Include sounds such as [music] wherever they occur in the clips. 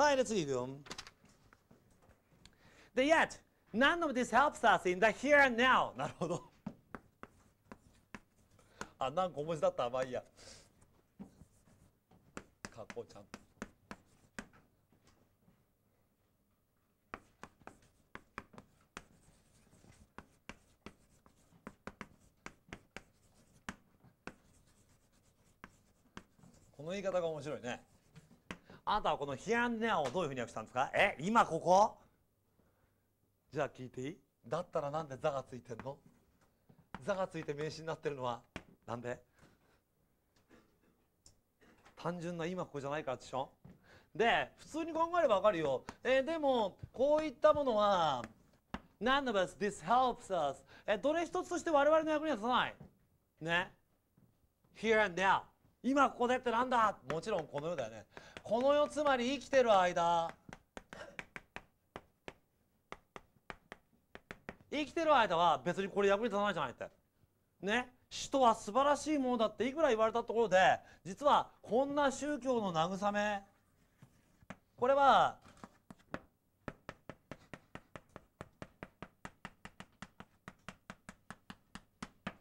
はい、次くで、yet, 何の n e of this helps us in the here n o w なるほど。あ、何個文字だったまあいいや。かっこちゃん。この言い方が面白いね。あなたはこのヒアンデアをどういうふうに訳したんですかえ今ここじゃあ聞いていいだったらなんで「座」がついてんの?「座」がついて名詞になってるのはなんで単純な今ここじゃないからでしょで普通に考えればわかるよ、えでもこういったものは None of us, this helps us、えどれ一つとして我々の役には立たないね Here and t h e 今ここでってなんだもちろんこのようだよねこの世つまり生きてる間生きてる間は別にこれ役に立たないじゃないってね死とは素晴らしいものだっていくら言われたところで実はこんな宗教の慰めこれは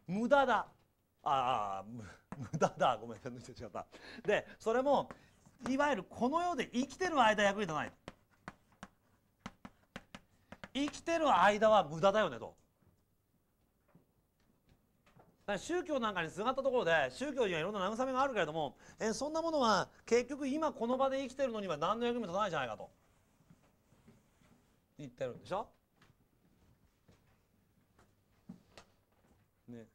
無駄だああ無駄だごめん [laughs] なさい違ったでそれもいわゆるこの世で生きてる間役に立たない生きてる間は無駄だよねと宗教なんかにすがったところで宗教にはいろんな慰めがあるけれどもえそんなものは結局今この場で生きてるのには何の役にも立たないじゃないかと言ってるんでしょね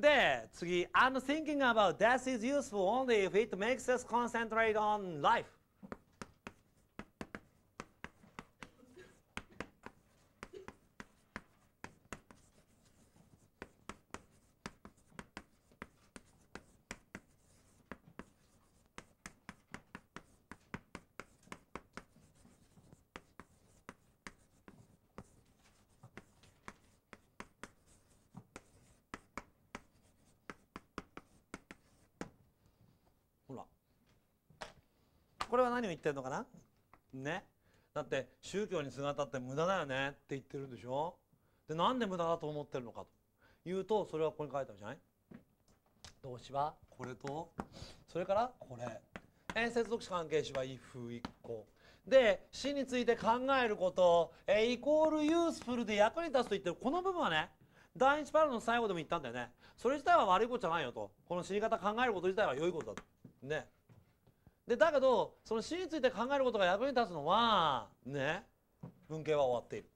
で、次、I'm thinking about death is useful only if it makes us concentrate on life. これは何を言ってるのかなねだって宗教に姿って無駄だよねって言ってるんでしょでなんで無駄だと思ってるのかというとそれはここに書いてあるじゃない動詞はこれとそれからこれえ接続詞関係詞は if 一個で死について考えることえイコールユースフルで役に立つと言ってるこの部分はね第1パラの最後でも言ったんだよねそれ自体は悪いことじゃないよとこの死に方考えること自体は良いことだとねでだけどその死について考えることが役に立つのはね文系は終わっている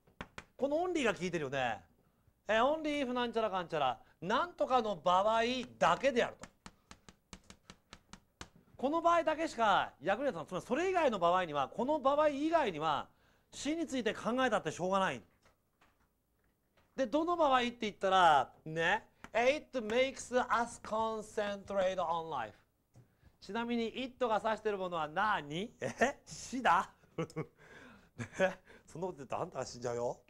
このオンリーが効いてるよねえオンリーフなんちゃらかんちゃらなんとかの場合だけであるとこの場合だけしか役に立つのつまりそれ以外の場合にはこの場合以外には死について考えたってしょうがないでどの場合って言ったらね It makes us concentrate on life ちなみに「イット!」が指しているものは何え死だ [laughs] ねそんなこと言ってあんたが死んじゃうよ。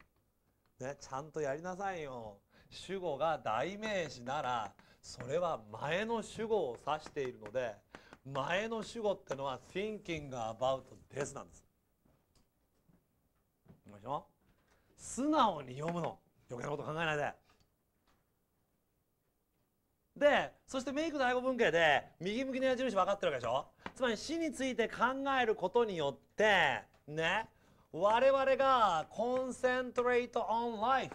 ねちゃんとやりなさいよ。主語が代名詞ならそれは前の主語を指しているので前の主語ってのは thinking about this なんです。でしょ素直に読むの余計なこと考えないで。でそしてメイクの愛語文系で右向きの矢印分かってるわけでしょつまり死について考えることによってね我々がコンセントレートオンライフ